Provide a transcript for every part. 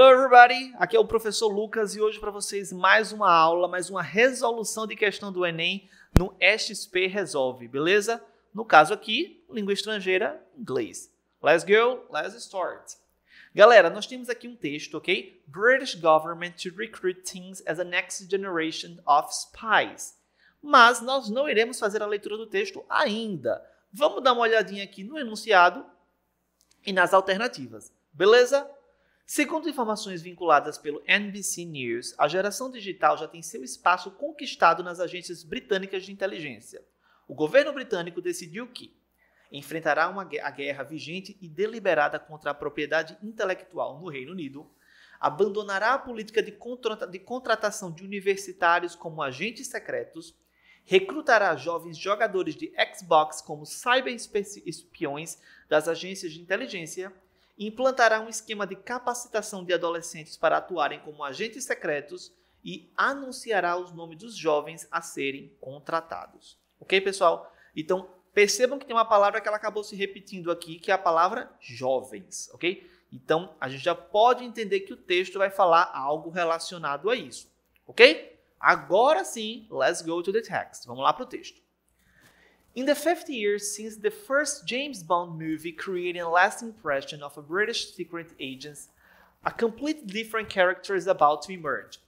Hello everybody, aqui é o professor Lucas e hoje para vocês mais uma aula, mais uma resolução de questão do Enem no SP Resolve, beleza? No caso aqui, língua estrangeira, inglês. Let's go, let's start. Galera, nós temos aqui um texto, ok? British government to recruit teens as a next generation of spies. Mas nós não iremos fazer a leitura do texto ainda. Vamos dar uma olhadinha aqui no enunciado e nas alternativas, beleza? Segundo informações vinculadas pelo NBC News, a geração digital já tem seu espaço conquistado nas agências britânicas de inteligência. O governo britânico decidiu que enfrentará uma, a guerra vigente e deliberada contra a propriedade intelectual no Reino Unido, abandonará a política de, contra, de contratação de universitários como agentes secretos, recrutará jovens jogadores de Xbox como cyber-espiões das agências de inteligência implantará um esquema de capacitação de adolescentes para atuarem como agentes secretos e anunciará os nomes dos jovens a serem contratados. Ok, pessoal? Então, percebam que tem uma palavra que ela acabou se repetindo aqui, que é a palavra jovens, ok? Então, a gente já pode entender que o texto vai falar algo relacionado a isso, ok? Agora sim, let's go to the text. Vamos lá para o texto. In the 50 years since the first James Bond movie created a lasting impression of a British secret agent, a completely different character is about to emerge.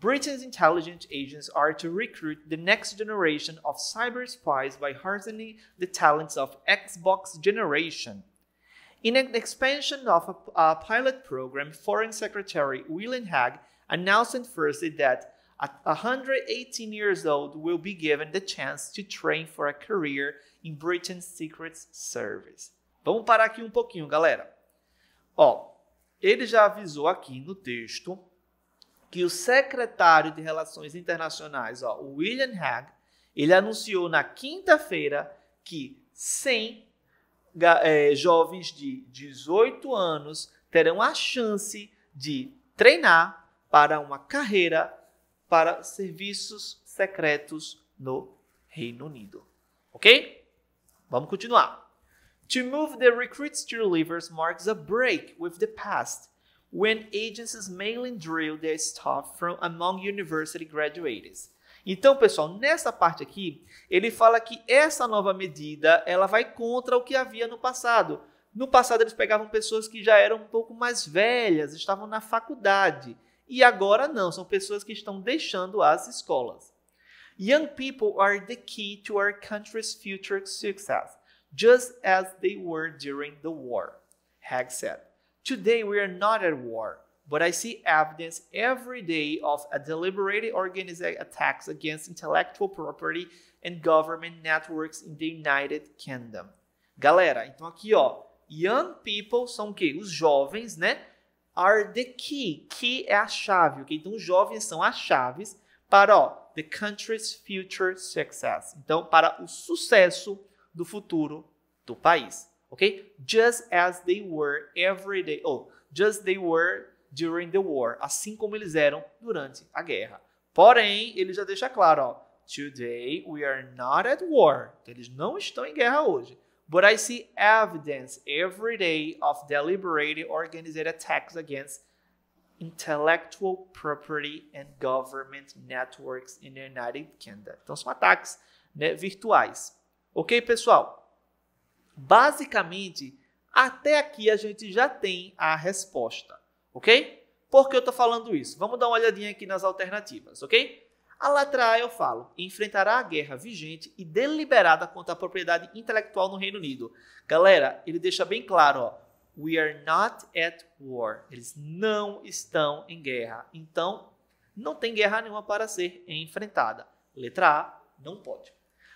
Britain's intelligence agents are to recruit the next generation of cyber spies by harnessing the talents of Xbox generation. In an expansion of a, a pilot program, Foreign Secretary William Hague announced firstly that 118 years old will be given the chance to train for a career in Britain's Secret Service. Vamos parar aqui um pouquinho, galera. Ó, ele já avisou aqui no texto que o secretário de Relações Internacionais, ó, William Hague, ele anunciou na quinta-feira que 100 é, jovens de 18 anos terão a chance de treinar para uma carreira para serviços secretos no Reino Unido. Ok? Vamos continuar. To move the recruits to cheerleaders marks a break with the past, when agencies mainly drill their staff from among university graduates. Então, pessoal, nessa parte aqui, ele fala que essa nova medida, ela vai contra o que havia no passado. No passado, eles pegavam pessoas que já eram um pouco mais velhas, estavam na faculdade. E agora não, são pessoas que estão deixando as escolas. Young people are the key to our country's future success, just as they were during the war, Hag said. Today we are not at war, but I see evidence every day of a deliberate organized attacks against intellectual property and government networks in the United Kingdom. Galera, então aqui ó, young people são o quê? Os jovens, né? are the key. Key é a chave, ok? Então, os jovens são as chaves para ó, the country's future success. Então, para o sucesso do futuro do país, ok? Just as they were every day. Oh, just they were during the war. Assim como eles eram durante a guerra. Porém, ele já deixa claro, ó. Today we are not at war. Então, eles não estão em guerra hoje. But I see evidence every day of deliberate organized attacks against intellectual property and government networks in the United Kingdom. Então são ataques né, virtuais. Ok, pessoal? Basicamente, até aqui a gente já tem a resposta, ok? Por que eu estou falando isso? Vamos dar uma olhadinha aqui nas alternativas, ok? A letra A eu falo, enfrentará a guerra vigente e deliberada contra a propriedade intelectual no Reino Unido. Galera, ele deixa bem claro, ó, we are not at war. Eles não estão em guerra. Então, não tem guerra nenhuma para ser enfrentada. Letra A, não pode.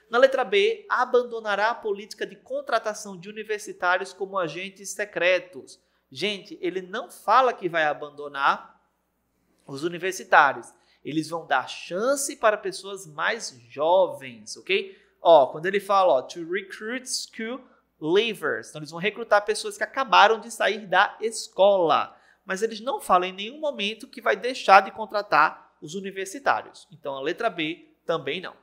Na letra B, abandonará a política de contratação de universitários como agentes secretos. Gente, ele não fala que vai abandonar os universitários eles vão dar chance para pessoas mais jovens, ok? Ó, quando ele fala, ó, to recruit school leavers, então eles vão recrutar pessoas que acabaram de sair da escola. Mas eles não falam em nenhum momento que vai deixar de contratar os universitários. Então a letra B também não.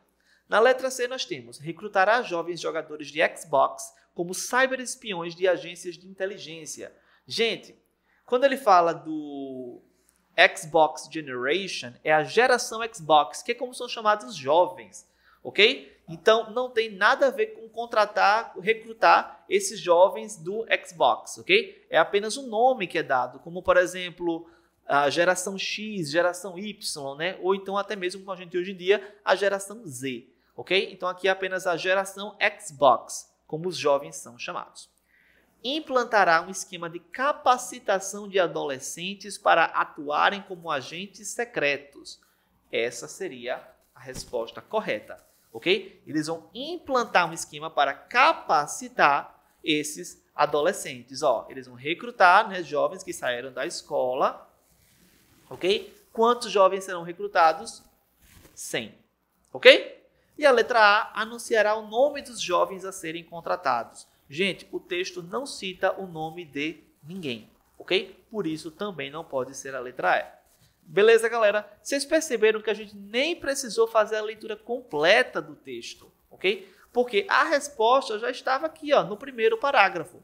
Na letra C nós temos recrutará jovens jogadores de Xbox como cyber espiões de agências de inteligência. Gente, quando ele fala do Xbox Generation é a geração Xbox, que é como são chamados os jovens, ok? Então não tem nada a ver com contratar, recrutar esses jovens do Xbox, ok? É apenas o um nome que é dado, como por exemplo a geração X, geração Y, né? Ou então até mesmo como a gente hoje em dia a geração Z, ok? Então aqui é apenas a geração Xbox, como os jovens são chamados implantará um esquema de capacitação de adolescentes para atuarem como agentes secretos. Essa seria a resposta correta, ok? Eles vão implantar um esquema para capacitar esses adolescentes. Ó, eles vão recrutar né, jovens que saíram da escola, ok? Quantos jovens serão recrutados? 100, ok? E a letra A anunciará o nome dos jovens a serem contratados. Gente, o texto não cita o nome de ninguém, ok? Por isso também não pode ser a letra E. Beleza, galera? Vocês perceberam que a gente nem precisou fazer a leitura completa do texto, ok? Porque a resposta já estava aqui, ó, no primeiro parágrafo.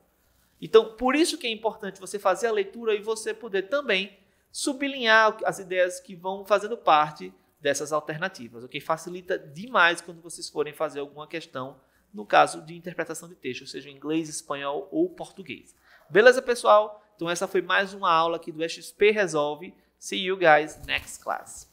Então, por isso que é importante você fazer a leitura e você poder também sublinhar as ideias que vão fazendo parte dessas alternativas, ok? Facilita demais quando vocês forem fazer alguma questão no caso de interpretação de texto, seja em inglês, espanhol ou português. Beleza, pessoal? Então essa foi mais uma aula aqui do XP Resolve. See you guys next class.